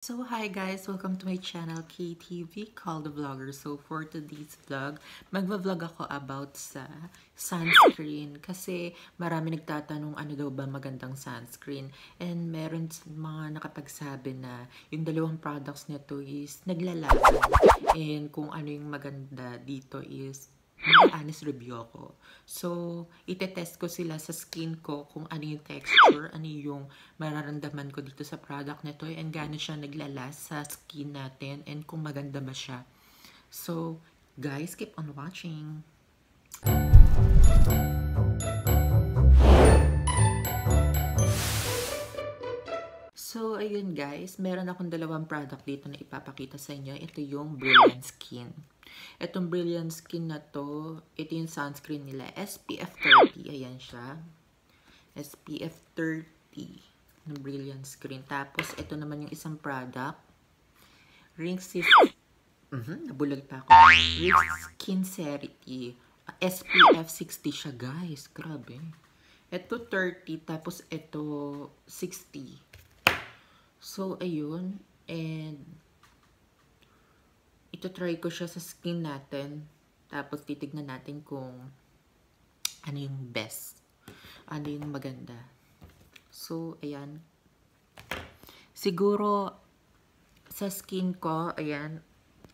So hi guys! Welcome to my channel, KTV, called the vlogger. So for today's vlog, magva-vlog ako about sa sunscreen. Kasi marami nagtatanong ano daw ba magandang sunscreen. And meron mga nakapagsabi na yung dalawang products nito is naglalaban. And kung ano yung maganda dito is honest review ako. So, itetest ko sila sa skin ko kung ano yung texture, ano yung mararamdaman ko dito sa product na to, and gaano siya naglalas sa skin natin, and kung maganda ba siya. So, guys, keep on watching! So, ayun guys, meron akong dalawang product dito na ipapakita sa inyo. Ito yung Brilliant Skin. Itong Brilliant Skin na to, ito yung sunscreen nila. SPF 30. Ayan siya. SPF 30 ng Brilliant Screen. Tapos, ito naman yung isang product. Ring Sif... Mm -hmm, nabulag pa ako. Ring Sincerity. SPF 60 siya, guys. Grabe. Ito 30, tapos ito 60. So, ayun. And itatry ko siya sa skin natin. Tapos titignan natin kung ano yung best. Ano yung maganda. So, ayan. Siguro, sa skin ko, ayan,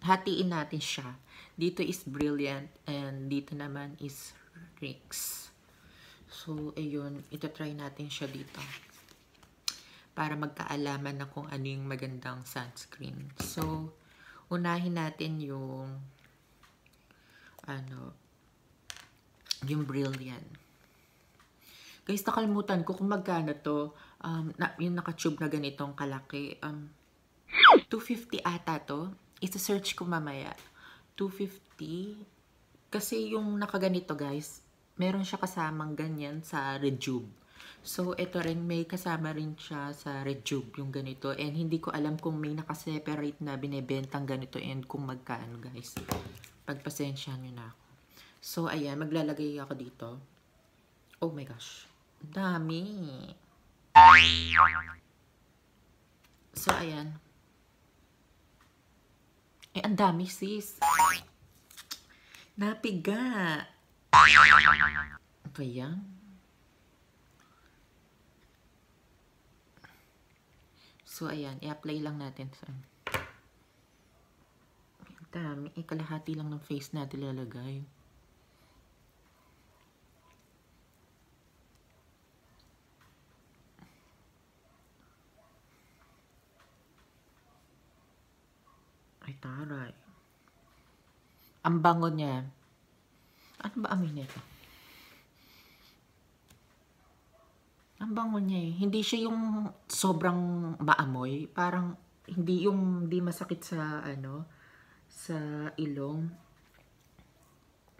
hatiin natin siya. Dito is brilliant and dito naman is Rix. So, ayun, itatry natin siya dito para magkaalaman na kung ano yung magandang sunscreen. So, unahin natin yung ano, yung brilliant. Guys, nakalimutan ko kung magkano to, um, na, yung nakatube na ganitong kalaki. Um, 250 ata to. Isa-search ko mamaya. 250. Kasi yung nakaganito, guys, meron siya kasamang ganyan sa Rejube. So, ito rin, may kasama rin siya sa Redjube, yung ganito. And hindi ko alam kung may nakaseparate na binibentang ganito and kung magkano, guys. Pagpasensya nyo na ako. So, ayan, maglalagay ako dito. Oh my gosh. Dami. So, ayan. Eh, ang dami, sis. Napiga. Ito yan. So, ayan. I-apply lang natin sa... Ang dami. Ikalahati eh, lang ng face natin lalagay. Ay, taray. Ang bango niya. Ano ba amoy nito? Ang bango niya eh. Hindi siya yung sobrang maamoy. Parang hindi yung di masakit sa ano sa ilong.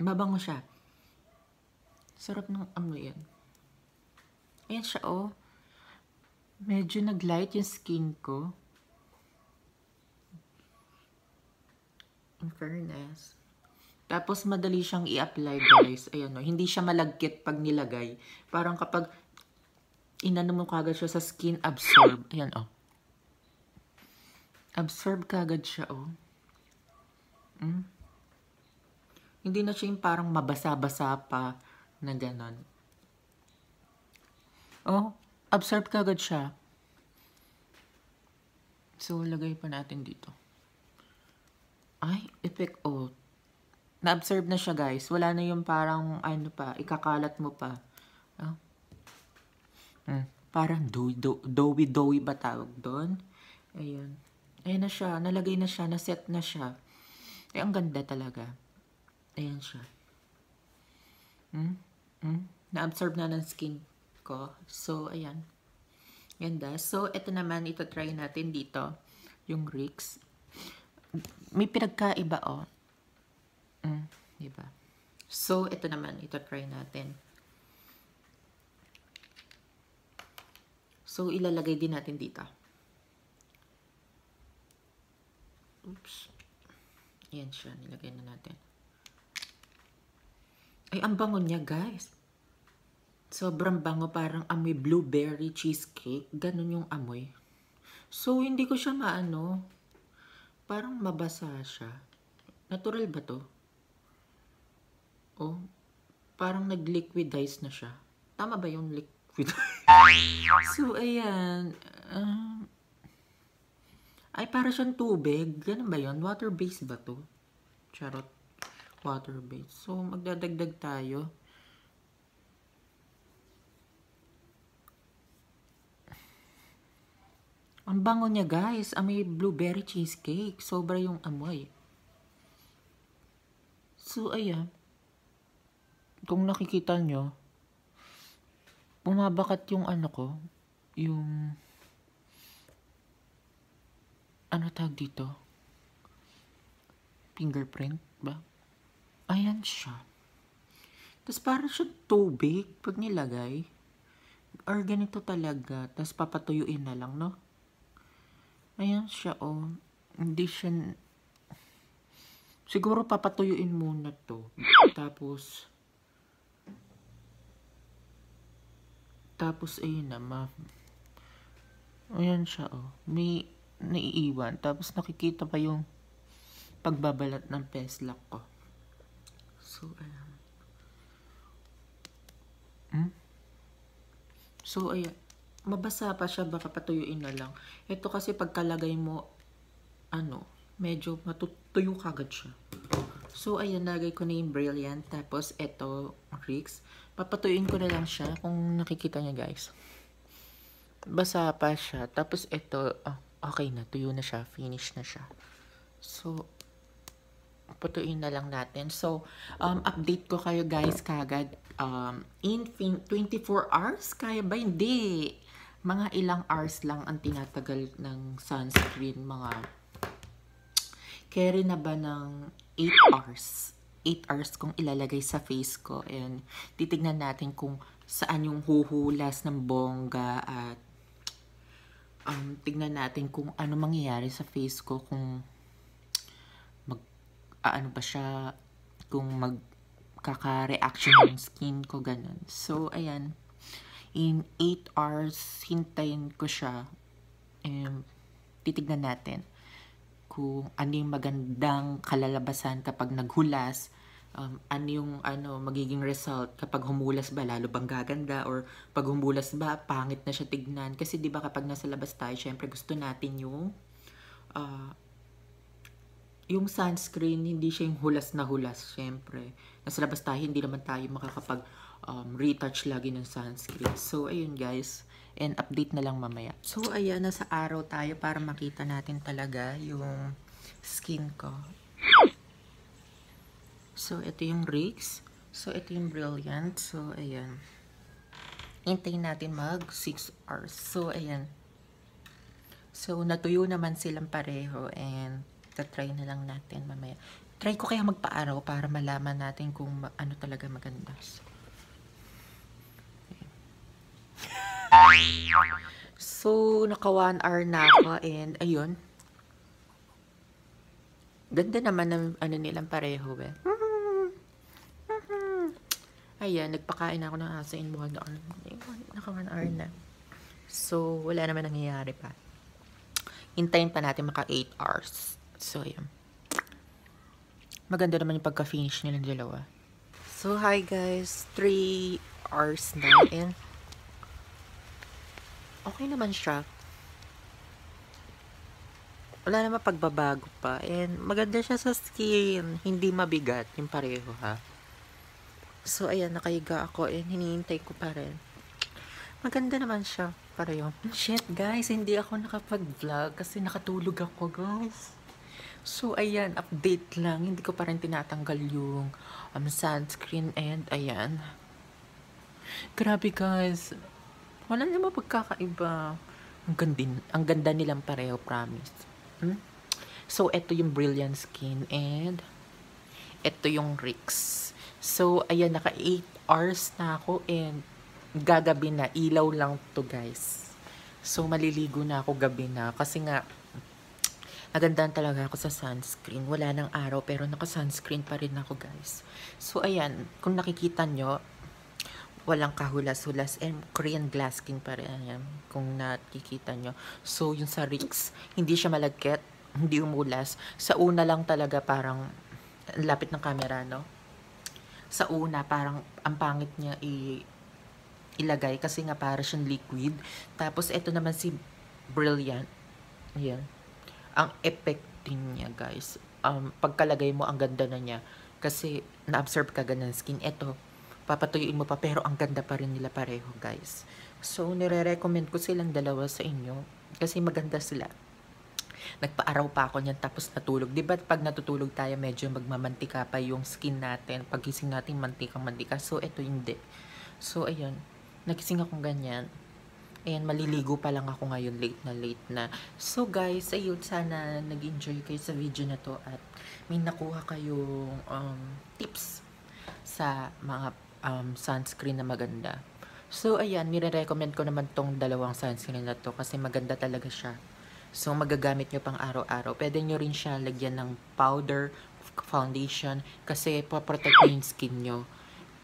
Mabango siya. Sarap ng amoy yan. Ayan siya oh. Medyo nag-light yung skin ko. In fairness. Tapos madali siyang i-apply guys. Ayan oh. Hindi siya malagkit pag nilagay. Parang kapag inano mo kagad siya sa skin absorb. Ayan, oh. Absorb kagad siya, oh. Mm. Hindi na siya yung parang mabasa-basa pa na ganon. Oh, absorb kagad siya. So, lagay pa natin dito. Ay, epic oh. Na-absorb na siya, guys. Wala na yung parang, ano pa, ikakalat mo pa. Oh. Uh, parang doughy, do, doughy, doughy ba tawag doon? Ayan. Ayan na siya. Nalagay na siya. Naset na siya. Eh, ang ganda talaga. Ayan siya. Hmm? Hmm? Na-absorb na ng skin ko. So, ayan. Ganda. So, ito naman, ito try natin dito. Yung Ricks. May pinagkaiba, oh. Mm, diba? So, ito naman, ito try natin. So, ilalagay din natin dito. Oops. Ayan siya. Nilagay na natin. Ay, ang bango niya, guys. Sobrang bango. Parang amoy blueberry cheesecake. Ganun yung amoy. So, hindi ko siya maano. Parang mabasa siya. Natural ba to? Oh, parang nag-liquidize na siya. Tama ba yung liquid? so, ayan. Um, ay, para siyang tubig. Ganun ba yun? Water-based ba to? Charot. Water-based. So, magdadagdag tayo. Ang bango niya, guys. Amoy ah, blueberry cheesecake. Sobra yung amoy. So, ayan. Kung nakikita nyo, bumabakat yung ano ko, yung ano tag dito? Fingerprint ba? Ayan siya. Tapos parang siya tubig pag nilagay. Or ganito talaga. Tapos papatuyuin na lang, no? Ayan siya, oh. Hindi siya... Siguro papatuyuin muna to. Tapos Tapos, ayun na, ma. Ayan siya, oh. May naiiwan. Tapos, nakikita pa yung pagbabalat ng peslak ko. So, ayan. Hmm? So, ayan. Mabasa pa siya, baka patuyuin na lang. Ito kasi pagkalagay mo, ano, medyo matutuyo kagad siya. So, ayan, nagay ko na yung brilliant. Tapos, ito, Ricks. Papatuin ko na lang siya kung nakikita niya guys. Basa pa siya. Tapos ito, oh, okay na. Tuyo na siya. Finish na siya. So, patuin na lang natin. So, um, update ko kayo guys kagad. Um, in 24 hours? Kaya ba? Hindi. Mga ilang hours lang ang tinatagal ng sunscreen. Mga carry na ba ng 8 hours? 8 hours kong ilalagay sa face ko. And titignan natin kung saan yung huhulas ng bongga at um, tignan natin kung ano mangyayari sa face ko kung mag uh, ano ba siya kung mag kaka-reaction yung skin ko ganun. So ayan. In 8 hours hintayin ko siya. Um, titignan natin ko, ano yung magandang kalalabasan kapag naghulas, um, ano yung ano, magiging result kapag humulas ba, lalo bang gaganda or pag humulas ba, pangit na siya tignan. Kasi di ba kapag nasa labas tayo, syempre gusto natin yung uh, yung sunscreen, hindi siya yung hulas na hulas, syempre. Nasa labas tayo, hindi naman tayo makakapag um, retouch lagi ng sunscreen. So, ayun guys. And update na lang mamaya. So, ayan, nasa araw tayo para makita natin talaga yung skin ko. So, ito yung Riggs. So, ito yung Brilliant. So, ayan. Hintayin natin mag 6 hours. So, ayan. So, natuyo naman silang pareho and try na lang natin mamaya. Try ko kaya magpaaraw para malaman natin kung ano talaga maganda. So, So, naka 1 hour na ako and ayun. Ganda naman ng ano nilang pareho eh. Ayan, nagpakain ako ng aso in buwan doon. Ano. Naka 1 hour na. So, wala naman nangyayari pa. Hintayin pa natin maka 8 hours. So, yun. Maganda naman yung pagka-finish nila dalawa. So, hi guys. 3 hours na. And, okay naman siya. Wala naman pagbabago pa. And, maganda siya sa skin. Hindi mabigat. Yung pareho, ha? So, ayan. Nakahiga ako. And, hinihintay ko pa rin. Maganda naman siya. Pareho. Shit, guys. Hindi ako nakapag-vlog kasi nakatulog ako, guys. So, ayan, update lang. Hindi ko pa rin tinatanggal yung um, sunscreen and ayan. Grabe guys. Wala naman pagkakaiba. Ang, gandin, ang ganda nilang pareho, promise. Hmm? So, eto yung Brilliant Skin and eto yung Rix. So, ayan, naka 8 hours na ako and gagabi na. Ilaw lang to guys. So, maliligo na ako gabi na. Kasi nga, Nagandahan talaga ako sa sunscreen. Wala ng araw pero naka-sunscreen pa rin ako guys. So ayan, kung nakikita nyo, walang kahulas-hulas and Korean glass skin pa rin. Ayan, kung nakikita nyo. So yung sa Rix, hindi siya malagkit, hindi umulas. Sa una lang talaga parang lapit ng camera, no? Sa una, parang ang pangit niya i ilagay kasi nga parang siyang liquid. Tapos, ito naman si Brilliant. Ayan ang effecting niya guys um, pagkalagay mo ang ganda na niya kasi na-absorb ka ganun skin eto papatuyuin mo pa pero ang ganda pa rin nila pareho guys so nire-recommend ko silang dalawa sa inyo kasi maganda sila nagpaaraw pa ako niyan tapos natulog. 'Di ba pag natutulog tayo medyo magmamantika pa yung skin natin. Pagising natin mantika mantika. So ito hindi. So ayun, nagising akong ganyan. Ayan, maliligo pa lang ako ngayon, late na late na. So guys, ayun, sana nag-enjoy kayo sa video na to at may nakuha kayong um, tips sa mga um, sunscreen na maganda. So ayan, nire-recommend ko naman tong dalawang sunscreen na to kasi maganda talaga siya. So magagamit nyo pang araw-araw. Pwede nyo rin siya lagyan ng powder, foundation kasi paprotect yung skin nyo.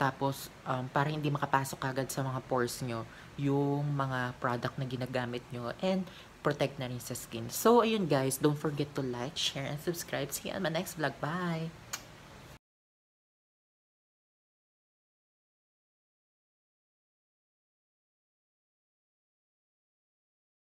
Tapos, um, para hindi makapasok agad sa mga pores nyo, yung mga product na ginagamit nyo, and protect na rin sa skin. So, ayun guys, don't forget to like, share, and subscribe. See you on my next vlog. Bye!